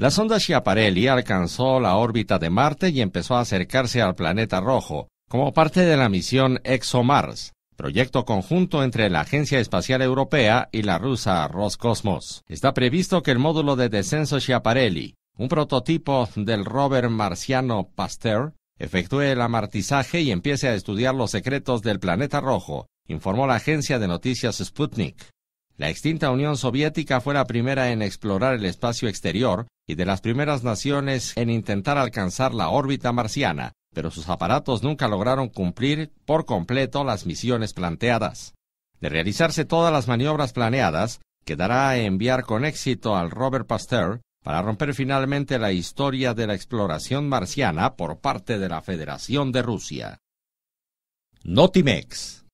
La sonda Schiaparelli alcanzó la órbita de Marte y empezó a acercarse al planeta rojo, como parte de la misión ExoMars, proyecto conjunto entre la Agencia Espacial Europea y la rusa Roscosmos. Está previsto que el módulo de descenso Schiaparelli, un prototipo del rover marciano Pasteur, efectúe el amartizaje y empiece a estudiar los secretos del planeta rojo, informó la agencia de noticias Sputnik. La extinta Unión Soviética fue la primera en explorar el espacio exterior y de las primeras naciones en intentar alcanzar la órbita marciana, pero sus aparatos nunca lograron cumplir por completo las misiones planteadas. De realizarse todas las maniobras planeadas, quedará a enviar con éxito al Robert Pasteur para romper finalmente la historia de la exploración marciana por parte de la Federación de Rusia. Notimex